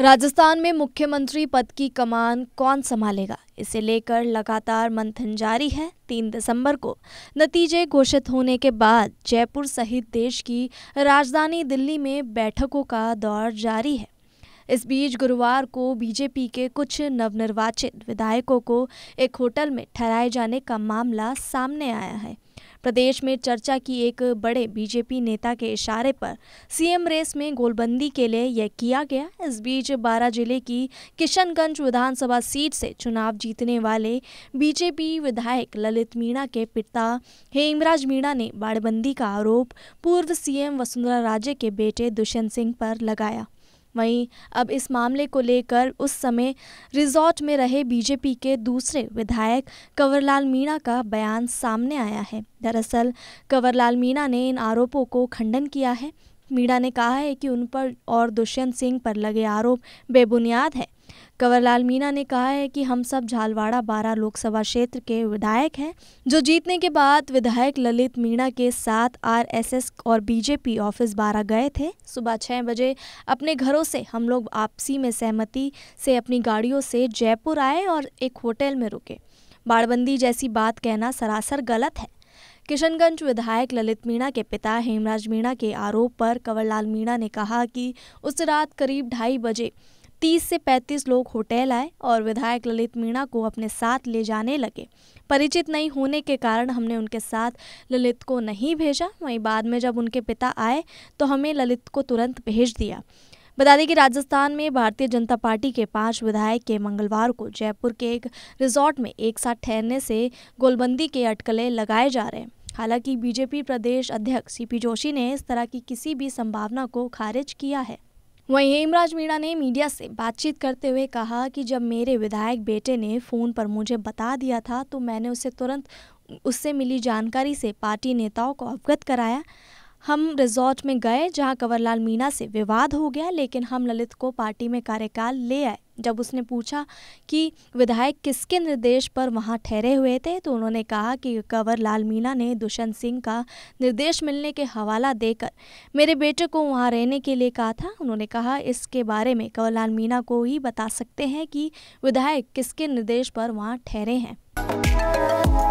राजस्थान में मुख्यमंत्री पद की कमान कौन संभालेगा इसे लेकर लगातार मंथन जारी है तीन दिसंबर को नतीजे घोषित होने के बाद जयपुर सहित देश की राजधानी दिल्ली में बैठकों का दौर जारी है इस बीच गुरुवार को बीजेपी के कुछ नवनिर्वाचित विधायकों को एक होटल में ठहराए जाने का मामला सामने आया है प्रदेश में चर्चा की एक बड़े बीजेपी नेता के इशारे पर सीएम रेस में गोलबंदी के लिए यह किया गया इस बीच बारा जिले की किशनगंज विधानसभा सीट से चुनाव जीतने वाले बीजेपी विधायक ललित मीणा के पिता हेमराज मीणा ने बाड़बंदी का आरोप पूर्व सीएम वसुंधरा राजे के बेटे दुष्यंत सिंह पर लगाया वहीं अब इस मामले को लेकर उस समय रिजॉर्ट में रहे बीजेपी के दूसरे विधायक कंवरलाल मीणा का बयान सामने आया है दरअसल कंवरलाल मीणा ने इन आरोपों को खंडन किया है मीणा ने कहा है कि उन पर और दुष्यंत सिंह पर लगे आरोप बेबुनियाद है कंवरलाल मीना ने कहा है कि हम सब झालवाड़ा बारह लोकसभा क्षेत्र के विधायक हैं जो जीतने के बाद विधायक ललित मीणा के साथ आरएसएस और बीजेपी ऑफिस बारह गए थे सुबह छः बजे अपने घरों से हम लोग आपसी में सहमति से अपनी गाड़ियों से जयपुर आए और एक होटल में रुके बाड़बंदी जैसी बात कहना सरासर गलत है किशनगंज विधायक ललित मीणा के पिता हेमराज मीणा के आरोप पर कंवरलाल मीणा ने कहा कि उस रात करीब ढाई बजे तीस से पैंतीस लोग होटल आए और विधायक ललित मीणा को अपने साथ ले जाने लगे परिचित नहीं होने के कारण हमने उनके साथ ललित को नहीं भेजा वहीं बाद में जब उनके पिता आए तो हमें ललित को तुरंत भेज दिया बता दें कि राजस्थान में भारतीय जनता पार्टी के पांच विधायक के मंगलवार को जयपुर के एक रिजॉर्ट में एक साथ ठहरने से गोलबंदी के अटकले लगाए जा रहे हैं हालांकि बीजेपी प्रदेश अध्यक्ष सीपी जोशी ने इस तरह की किसी भी संभावना को खारिज किया है वहीं हेमराज मीणा ने मीडिया से बातचीत करते हुए कहा कि जब मेरे विधायक बेटे ने फ़ोन पर मुझे बता दिया था तो मैंने उसे तुरंत उससे मिली जानकारी से पार्टी नेताओं को अवगत कराया हम रिजॉर्ट में गए जहां कंवरलाल मीणा से विवाद हो गया लेकिन हम ललित को पार्टी में कार्यकाल ले आए जब उसने पूछा कि विधायक किसके निर्देश पर वहां ठहरे हुए थे तो उन्होंने कहा कि कंवर लाल मीणा ने दुष्यंत सिंह का निर्देश मिलने के हवाला देकर मेरे बेटे को वहां रहने के लिए कहा था उन्होंने कहा इसके बारे में कंवर लाल मीणा को ही बता सकते हैं कि विधायक किसके निर्देश पर वहाँ ठहरे हैं